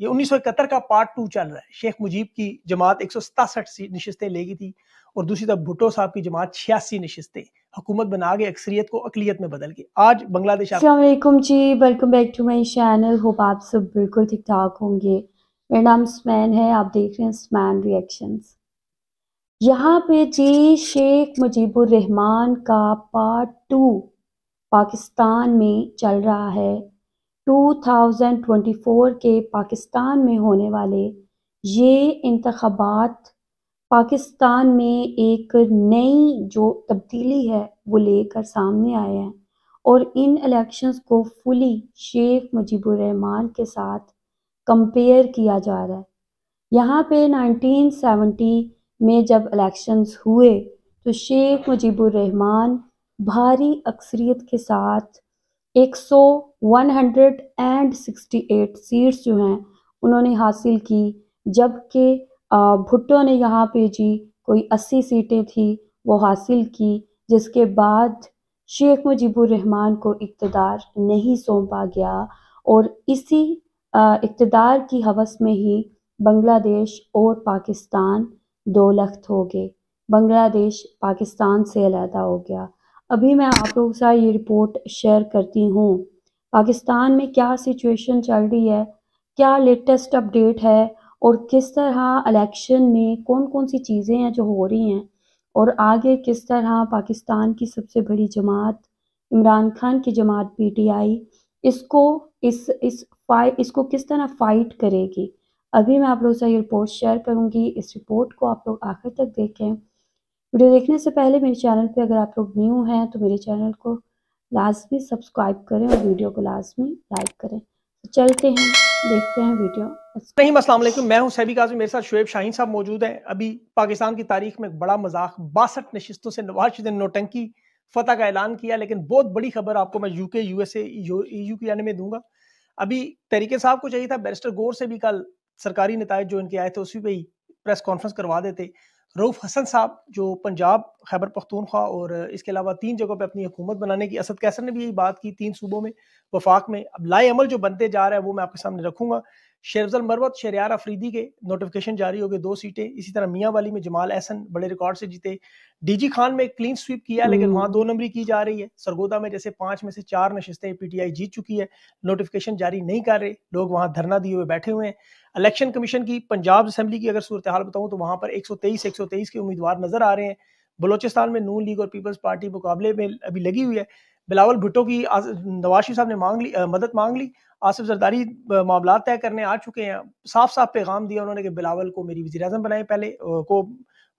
ये उन्नीस का पार्ट टू चल रहा है शेख मुजीब की जमात एक सौ नशस्तें लेगी थी और दूसरी तरफ भुट्टो साहब की जमात छियासी नशस्तें हुकूमत बना के अक्सरियत को अकलीत में बदल गई आज बांग्लादेश जी welcome back to my channel hope आप सब बिल्कुल ठीक ठाक होंगे मेरा नाम स्मैन है आप देख रहे हैं स्मैन रिएक्शन यहाँ पे जी शेख मुजीबुर रहमान का पार्ट टू पाकिस्तान में चल रहा है 2024 के पाकिस्तान में होने वाले ये इंतखबात पाकिस्तान में एक नई जो तब्दीली है वो लेकर सामने आए हैं और इन इलेक्शंस को फुली शेख मुजीबरहमान के साथ कंपेयर किया जा रहा है यहाँ पे 1970 में जब इलेक्शंस हुए तो शेख मुजीबरहमान भारी अक्सरियत के साथ एक सौ one hundred and sixty eight seats जो हैं उन्होंने हासिल की जबकि भुट्टो ने यहाँ पे जी कोई अस्सी सीटें थी वो हासिल की जिसके बाद शेख मुजीबुररहमान को इकतदार नहीं सौंपा गया और इसी इकतदार की हवस में ही बांग्लादेश और पाकिस्तान दो लख्त हो गए बांग्लादेश पाकिस्तान से अलहदा हो गया अभी मैं आप लोगों के साथ ये रिपोर्ट शेयर करती हूँ पाकिस्तान में क्या सिचुएशन चल रही है क्या लेटेस्ट अपडेट है और किस तरह इलेक्शन में कौन कौन सी चीज़ें हैं जो हो रही हैं और आगे किस तरह पाकिस्तान की सबसे बड़ी जमात इमरान खान की जमात पीटीआई इसको इस इस फाइट इसको किस तरह फाइट करेगी अभी मैं आप लोगों से ये रिपोर्ट शेयर करूंगी इस रिपोर्ट को आप लोग आखिर तक देखें वीडियो देखने से पहले मेरे चैनल पे अगर आप लोग न्यू हैं तो मेरे चैनल को लाजमी सब्सक्राइब करें और वीडियो को लाजमी लाइक करें तो चलते हैं देखते हैं वीडियो नहीं असल मैं हूं सैबी काजमी मेरे साथ शुएब शाहीन साहब मौजूद हैं अभी पाकिस्तान की तारीख में एक बड़ा मजाक बासठ नशस्तों से नवाज शुद्दीन नोटंकी फतह का ऐलान किया लेकिन बहुत बड़ी खबर आपको मैं यूके यूएसए ईयू की आने में दूंगा अभी तरीके साहब को चाहिए था बैरिस्टर गौर से भी कल सरकारी नेताज जो इनके आए थे उसी पर ही प्रेस कॉन्फ्रेंस करवा देते रऊफ़ हसन साहब जो पंजाब खैबर पख्तूनख्वा और इसके अलावा तीन जगहों पर अपनी हुकूमत बनाने की असद कैसर ने भी यही बात की तीन सूबों में वफाक में अब लाए अमल जो बनते जा रहा है वो मैं आपके सामने रखूँगा शेरफल मरवत शहरियार अफरीदी के नोटिफिकेशन जारी हो गए दो सीटें इसी तरह मियाँ वाली में जमाल एहसन बड़े रिकॉर्ड से जीते डीजी खान में क्लीन स्वीप किया लेकिन हम्म। वहाँ दो नंबरी की जा रही है सरगोदा में जैसे पांच में से चार नशस्तें पीटीआई जीत चुकी है नोटिफिकेशन जारी नहीं कर रहे लोग वहाँ धरना दिए हुए बैठे हुए हैं इलेक्शन कमीशन की पंजाब असम्बली की अगर सूरत हाल बताऊँ तो वहाँ पर एक सौ के उम्मीदवार नजर आ रहे हैं बलोचिस्तान में नून लीग और पीपल्स पार्टी मुकाबले में अभी लगी हुई है बिलावल भुट्टो की नवाज शरीफ साहब ने मांग ली आ, मदद मांग ली आसिफ जरदारी मामला तय करने आ चुके हैं साफ साफ पैगाम दिया उन्होंने कि बिलावल को मेरी वजी अजम बनाए पहले को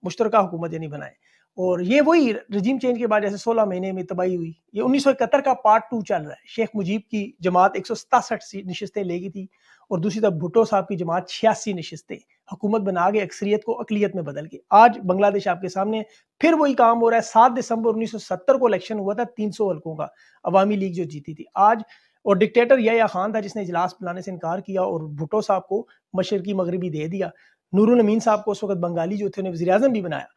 मुश्तर हुकूमत यानी बनाए और ये वही रजीम चेंज के बाद जैसे 16 महीने में तबाही हुई ये इकहत्तर का पार्ट टू चल रहा है शेख मुजीब की जमात एक सौ सतासठ नशस्तें लेगी थी और दूसरी तरफ भुट्टो साहब की जमात छियासी नशस्तें हुकूमत बना के अक्सरियत को अकलीत में बदल के आज बांग्लादेश आपके सामने फिर वही काम हो रहा है सात दिसंबर 1970 को इलेक्शन हुआ था 300 हल्कों का अवामी लीग जो जीती थी आज और डिक्टेटर या खान था जिसने इजलास बुलाने से इनकार किया और भुटो साहब को मशरकी मगरबी दे दिया नूरुल अमीन साहब को उस वक्त बंगाली जो थे उन्हें वजी अजम भी बनाया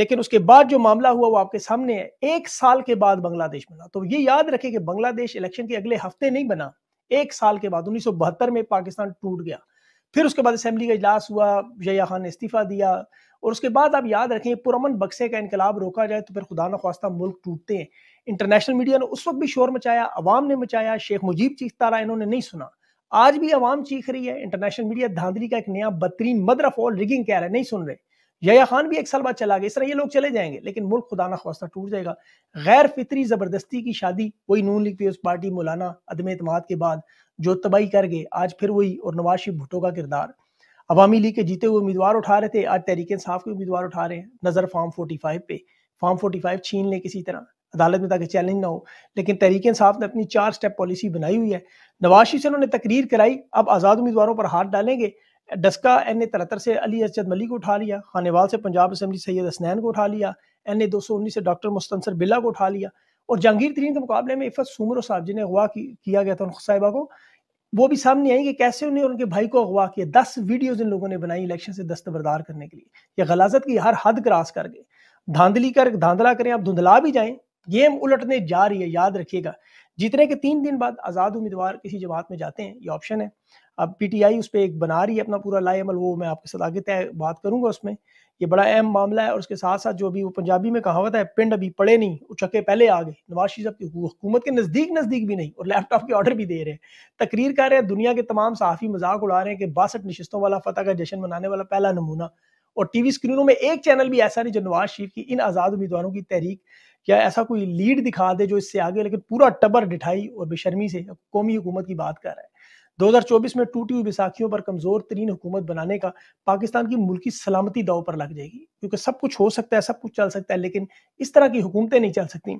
लेकिन उसके बाद जो मामला हुआ वो आपके सामने है एक साल के बाद बांग्लादेश बना तो ये याद रखे कि बांग्लादेश इलेक्शन के अगले हफ्ते नहीं बना एक साल के बाद उन्नीस में पाकिस्तान टूट गया फिर उसके बाद असम्बली का इजलास हुआ जया खान ने इस्तीफ़ा दिया और उसके बाद आप याद रखें पुरमन बक्से का इनकलाब रोका जाए तो फिर खुदा न खास्ता मुल्क टूटते हैं इंटरनेशनल मीडिया ने उस वक्त भी शोर मचाया अवाम ने मचाया शेख मुजीब चीखता रहा इन्होंने नहीं सुना आज भी अवाम चीख रही है इंटरनेशनल मीडिया धांधली का एक नया बदतरीन मदर ऑफ ऑल रिगिंग कह रहा है नहीं सुन रहे यया खान भी एक साल बाद चला गया इस तरह ये लोग चले जाएंगे लेकिन मुल्क खुदा ना खास्ता टूट जाएगा गैर फितरी ज़बरदस्ती की शादी वही नून लीग पीपल्स पार्टी मौलाना अदम अतमाद के बाद जो तबाही कर गए आज फिर वही और नवाज शरीफ भुट्टो का किरदार अवामी लीग के जीते हुए उम्मीदवार उठा रहे थे आज तहरीक इंसाफ के उम्मीदवार उठा रहे हैं नज़र फॉर्म फोर्टी फाइव पे फॉर्म फोर्टी फाइव छीन ले किसी तरह अदालत में ताकि चैलेंज ना हो लेकिन तहरीक इंसाफ ने अपनी चार स्टेप पॉलिसी बनाई हुई है नवाज शरीफ से उन्होंने तकरीर कराई अब आज़ाद उम्मीदवारों पर हाथ डालेंगे डस्का एन ए तिहत्तर से अली अजद मलिक को उठा लिया खानेवाल से पंजाब असम्बली सैयद हसनैन को उठा लिया एन ए दो सौ उन्नीस से डॉक्टर मुस्तनसर बिल्ला को उठा लिया और जहांगीर तरीन के मुकाबले में इफ़त सूमर साहब जिन्हें अगवा की, किया गया था उन साहिबा को वो भी सामने आई कि कैसे उन्हें उनके भाई को अगवा किया दस वीडियोज इन लोगों ने बनाई इलेक्शन से दस्तबरदार करने के लिए या गलाजत की हर हद क्रॉस कर गए धांधली कर धांधला करें आप धुंधला भी जाएं गेम उलटने जा रही है याद रखिएगा जीतने के तीन दिन बाद आज़ाद उम्मीदवार किसी जमात में जाते हैं ये ऑप्शन है अब पीटीआई उस पर एक बना रही है अपना पूरा अमल वो मैं आपके साथ आगे तय बात करूंगा उसमें ये बड़ा अहम मामला है और उसके साथ साथ जो अभी वो पंजाबी में कहावत है पिंड अभी पड़े नहीं उचके पहले आ गए नवाज शरीफ की हुकूमत के नज़दीक नज़दीक भी नहीं और लैपटॉप के ऑर्डर भी दे रहे हैं तकरीर कर रहे हैं दुनिया के तमाम सहाफ़ी मजाक उड़ा रहे हैं कि बासठ नशस्तों वाला फतह का जश्न मनाने वाला पहला नमूना और टी वी स्क्रीनों में एक चैनल भी ऐसा नहीं जो नवाज शरीफ की इन आज़ाद उम्मीदवारों की तहरीक या ऐसा कोई लीड दिखा दे जो इससे आगे लेकिन पूरा टबर डिठाई और बेशर्मी से कौमी हुकूमत की बात कर रहा है 2024 में टूटी हुई विसाखियों पर कमजोर तरीन हुकूमत बनाने का पाकिस्तान की मुल्की सलामती दाव पर लग जाएगी क्योंकि सब कुछ हो सकता है सब कुछ चल सकता है लेकिन इस तरह की हुकूमतें नहीं चल सकती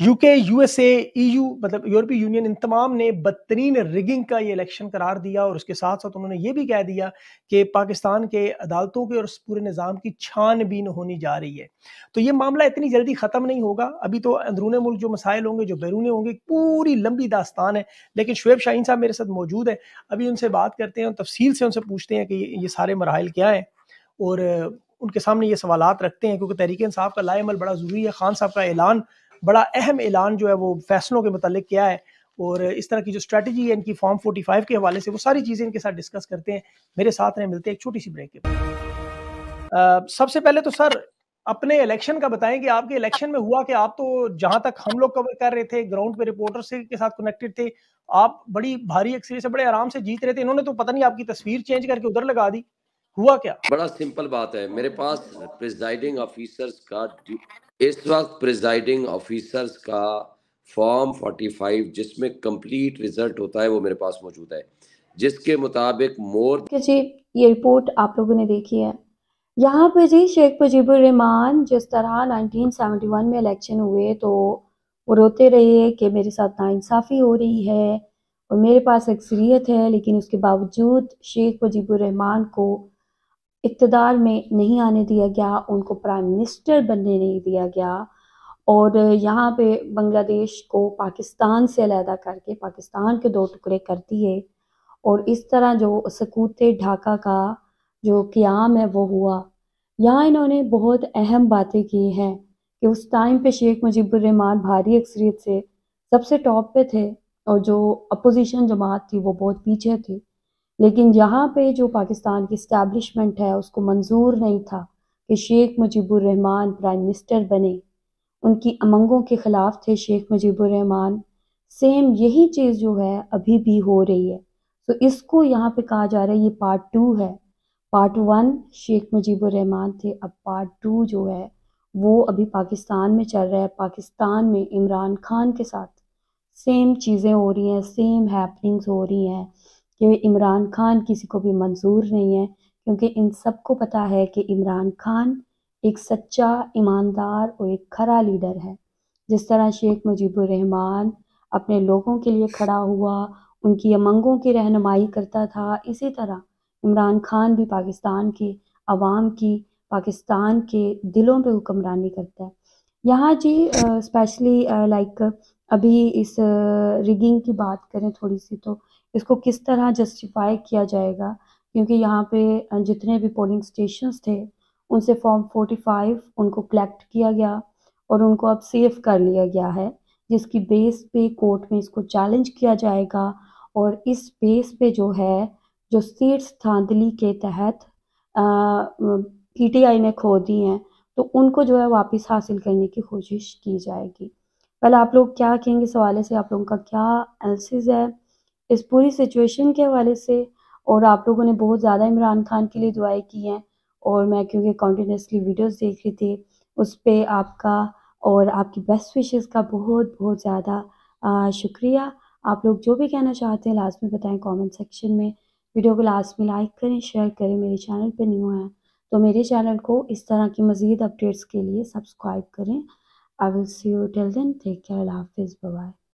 यूके यूएसए ईयू मतलब यूरोपीय यूनियन इन तमाम ने बदतरीन रिगिंग का ये इलेक्शन करार दिया और उसके साथ साथ उन्होंने ये भी कह दिया कि पाकिस्तान के अदालतों के और पूरे निज़ाम की छानबीन होनी जा रही है तो ये मामला इतनी जल्दी ख़त्म नहीं होगा अभी तो अंदरून मुल्क जो मसाइल होंगे जो बैरून होंगे पूरी लंबी दास्तान है लेकिन शुएब शाहीन साहब मेरे साथ मौजूद है अभी उनसे बात करते हैं और तफसील से उनसे पूछते हैं कि ये सारे मराहल क्या हैं और उनके सामने ये सवाल रखते हैं क्योंकि तहरीक इंसाफ का लाएमल बड़ा ज़रूरी है खान साहब का ऐलान बड़ा अहम ऐलान जो है वो फैसलों के मतलब क्या है और इस तरह की जो स्ट्रैटेजी है इनकी फॉर्म 45 के हवाले से वो सारी चीज़ें इनके साथ डिस्कस करते हैं मेरे साथ रहे मिलते हैं एक छोटी सी ब्रेक के बाद सबसे पहले तो सर अपने इलेक्शन का बताएं कि आपके इलेक्शन में हुआ कि आप तो जहां तक हम लोग कवर कर रहे थे ग्राउंड पे रिपोर्टर से के साथ कनेक्टेड थे आप बड़ी भारी अक्सरियत से बड़े आराम से जीत रहे थे इन्होंने तो पता नहीं आपकी तस्वीर चेंज करके उधर लगा दी हुआ क्या बड़ा सिंपल बात है मेरे पास प्रिजाइडिंग ऑफिसर्स का इस वक्त प्रिजाइडिंग ऑफिसर्स का फॉर्म 45 जिसमें कंप्लीट रिजल्ट होता है वो मेरे पास मौजूद है जिसके मुताबिक मोर जी ये रिपोर्ट आप लोगों ने देखी है यहाँ पे जी शेख मुजीबुर रहमान जिस तरह 1971 में इलेक्शन हुए तो वो रोते रहे कि मेरे साथ नाइंसाफ़ी हो रही है और मेरे पास अक्सरियत है लेकिन उसके बावजूद शेख मुजीबुर रहमान को इकतदार में नहीं आने दिया गया उनको प्राइम मिनिस्टर बनने नहीं दिया गया और यहाँ पे बांग्लादेश को पाकिस्तान से अलहदा करके पाकिस्तान के दो टुकड़े कर दिए और इस तरह जो सकूत ढाका का जो क्याम है वो हुआ यहाँ इन्होंने बहुत अहम बातें की हैं कि उस टाइम पे शेख मुजीबरहमान भारी अक्सरीत से सबसे टॉप पे थे और जो अपोजिशन जमात थी वो बहुत पीछे थी लेकिन यहाँ पे जो पाकिस्तान की इस्टेब्लिशमेंट है उसको मंजूर नहीं था कि शेख मुजीबुर रहमान प्राइम मिनिस्टर बने उनकी अमंगों के ख़िलाफ़ थे शेख मुजीबुर रहमान सेम यही चीज़ जो है अभी भी हो रही है तो इसको यहाँ पे कहा जा रहा है ये पार्ट टू है पार्ट वन शेख मुजीबुर रहमान थे अब पार्ट टू जो है वो अभी पाकिस्तान में चल रहा है पाकिस्तान में इमरान खान के साथ सेम चीज़ें हो रही हैं सेम हैपनिंग्स हो रही हैं कि इमरान खान किसी को भी मंजूर नहीं है क्योंकि इन सबको पता है कि इमरान खान एक सच्चा ईमानदार और एक खरा लीडर है जिस तरह शेख रहमान अपने लोगों के लिए खड़ा हुआ उनकी अमंगों की रहनुमाई करता था इसी तरह इमरान खान भी पाकिस्तान के आवाम की पाकिस्तान के दिलों पे हुक्मरानी करता है यहाँ जी स्पेशली लाइक अभी इस रिगिंग की बात करें थोड़ी सी तो इसको किस तरह जस्टिफाई किया जाएगा क्योंकि यहाँ पे जितने भी पोलिंग स्टेशंस थे उनसे फॉर्म 45 उनको कलेक्ट किया गया और उनको अब सेव कर लिया गया है जिसकी बेस पे कोर्ट में इसको चैलेंज किया जाएगा और इस बेस पे जो है जो सीट्स धांधली के तहत पीटीआई ने खो दी हैं तो उनको जो है वापस हासिल करने की कोशिश की जाएगी पहले आप लोग क्या कहेंगे इस हवाले से आप लोगों का क्या एल्सिस है इस पूरी सिचुएशन के हवाले से और आप लोगों ने बहुत ज़्यादा इमरान खान के लिए दुआएं की हैं और मैं क्योंकि कॉन्टीन्यूसली वीडियोस देख रही थी उस पर आपका और आपकी बेस्ट विशेस का बहुत बहुत ज़्यादा शुक्रिया आप लोग जो भी कहना चाहते हैं लास्ट में बताएं कमेंट सेक्शन में वीडियो को लास्ट में लाइक करें शेयर करें मेरे चैनल पर न्यू है तो मेरे चैनल को इस तरह की मज़ीद अपडेट्स के लिए सब्सक्राइब करें I will see you till then take care हाफिज़ बाय